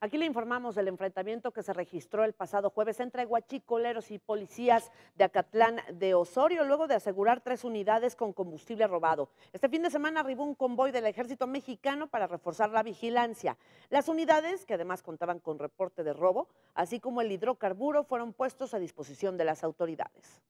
Aquí le informamos del enfrentamiento que se registró el pasado jueves entre guachicoleros y policías de Acatlán de Osorio, luego de asegurar tres unidades con combustible robado. Este fin de semana arribó un convoy del ejército mexicano para reforzar la vigilancia. Las unidades, que además contaban con reporte de robo, así como el hidrocarburo, fueron puestos a disposición de las autoridades.